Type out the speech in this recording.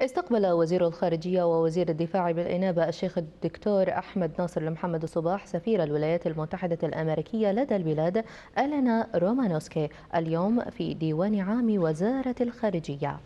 استقبل وزير الخارجية ووزير الدفاع بالإنابة الشيخ الدكتور أحمد ناصر المحمد الصباح سفير الولايات المتحدة الأمريكية لدى البلاد ألنا رومانوسكي اليوم في ديوان عام وزارة الخارجية